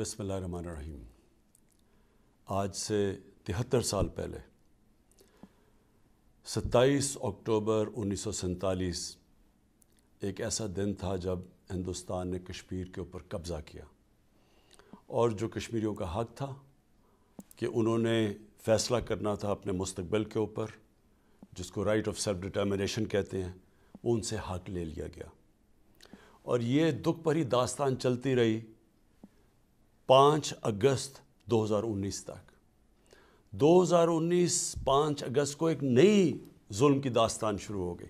रहीम आज से तिहत्तर साल पहले 27 अक्टूबर उन्नीस एक ऐसा दिन था जब हिंदुस्तान ने कश्मीर के ऊपर कब्ज़ा किया और जो कश्मीरियों का हक था कि उन्होंने फ़ैसला करना था अपने मुस्तबिल के ऊपर जिसको राइट ऑफ सेल्फ डिटर्मिनेशन कहते हैं उनसे हक ले लिया गया और ये दुख भरी दास्तान चलती रही पाँच अगस्त 2019 तक 2019 पाँच अगस्त को एक नई जुल्म की दास्तान शुरू हो गई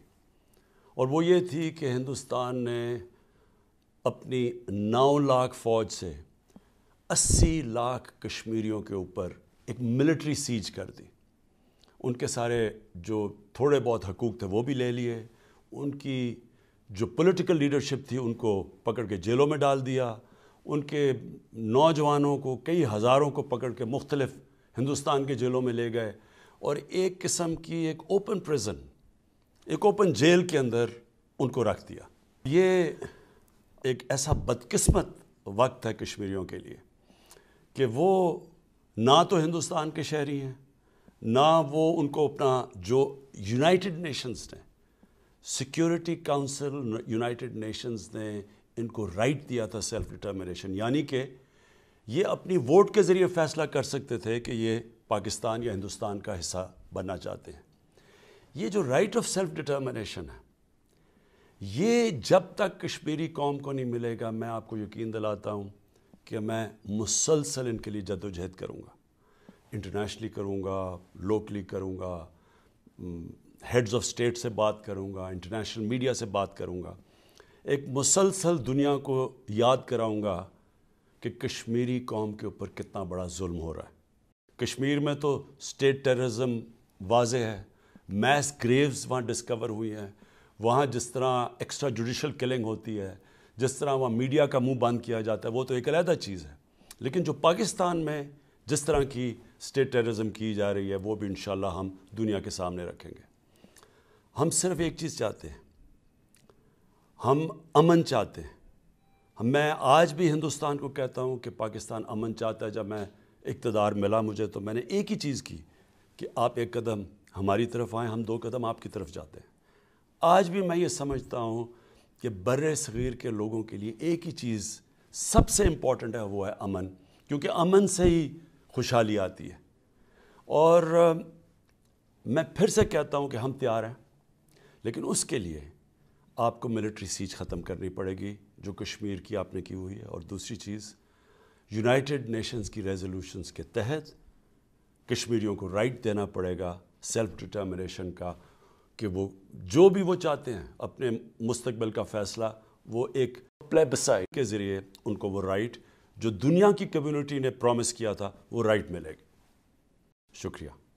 और वो ये थी कि हिंदुस्तान ने अपनी 9 लाख फ़ौज से 80 लाख कश्मीरियों के ऊपर एक मिलिट्री सीज कर दी उनके सारे जो थोड़े बहुत हकूक़ थे वो भी ले लिए उनकी जो पॉलिटिकल लीडरशिप थी उनको पकड़ के जेलों में डाल दिया उनके नौजवानों को कई हज़ारों को पकड़ के मुख्तलिफ हिंदुस्तान के जेलों में ले गए और एक किस्म की एक ओपन प्रिजन एक ओपन जेल के अंदर उनको रख दिया ये एक ऐसा बदकिस्मत वक्त है कश्मीरियों के लिए कि वो ना तो हिंदुस्तान के शहरी हैं ना वो उनको अपना जो यूनाइटेड नेशंस ने सिक्योरिटी काउंसिल यूनाइटेड नेशंस ने इनको राइट दिया था सेल्फ डिटर्मिनेशन यानी कि ये अपनी वोट के ज़रिए फ़ैसला कर सकते थे कि ये पाकिस्तान या हिंदुस्तान का हिस्सा बनना चाहते हैं ये जो राइट ऑफ सेल्फ डिटर्मिनेशन है ये जब तक कश्मीरी कौम को नहीं मिलेगा मैं आपको यकीन दिलाता हूँ कि मैं मुसलसल इनके लिए जदोजहद करूँगा इंटरनेशनली करूँगा लोकली करूँगा हेड्स ऑफ स्टेट से बात करूँगा इंटरनेशनल मीडिया से बात करूँगा एक मुसलसल दुनिया को याद कराऊंगा कि कश्मीरी कौम के ऊपर कितना बड़ा जुल्म हो रहा है कश्मीर में तो स्टेट टेररिज्म वाज है मैस ग्रेव्स वहाँ डिस्कवर हुई हैं वहाँ जिस तरह एक्स्ट्रा जुडिशल किलिंग होती है जिस तरह वहाँ मीडिया का मुंह बंद किया जाता है वो तो एक अलहदा चीज़ है लेकिन जो पाकिस्तान में जिस तरह की स्टेट टेररिज्म की जा रही है वो भी इन हम दुनिया के सामने रखेंगे हम सिर्फ एक चीज़ चाहते हैं हम अमन चाहते हैं हम मैं आज भी हिंदुस्तान को कहता हूँ कि पाकिस्तान अमन चाहता है जब मैं इकतदार मिला मुझे तो मैंने एक ही चीज़ की कि आप एक कदम हमारी तरफ आएँ हम दो कदम आपकी तरफ जाते हैं आज भी मैं ये समझता हूँ कि बर सग़ीर के लोगों के लिए एक ही चीज़ सबसे इम्पॉर्टेंट है वो है अमन क्योंकि अमन से ही खुशहाली आती है और मैं फिर से कहता हूँ कि हम तैयार हैं लेकिन उसके लिए आपको मिलिट्री सीज ख़त्म करनी पड़ेगी जो कश्मीर की आपने की हुई है और दूसरी चीज़ यूनाइटेड नेशंस की रेजोल्यूशंस के तहत कश्मीरियों को राइट देना पड़ेगा सेल्फ डिटर्मिनेशन का कि वो जो भी वो चाहते हैं अपने मुस्तबिल का फ़ैसला वो एक प्लेबसाइट के ज़रिए उनको वो राइट जो दुनिया की कम्यूनिटी ने प्रामिस किया था वो राइट मिलेगी शुक्रिया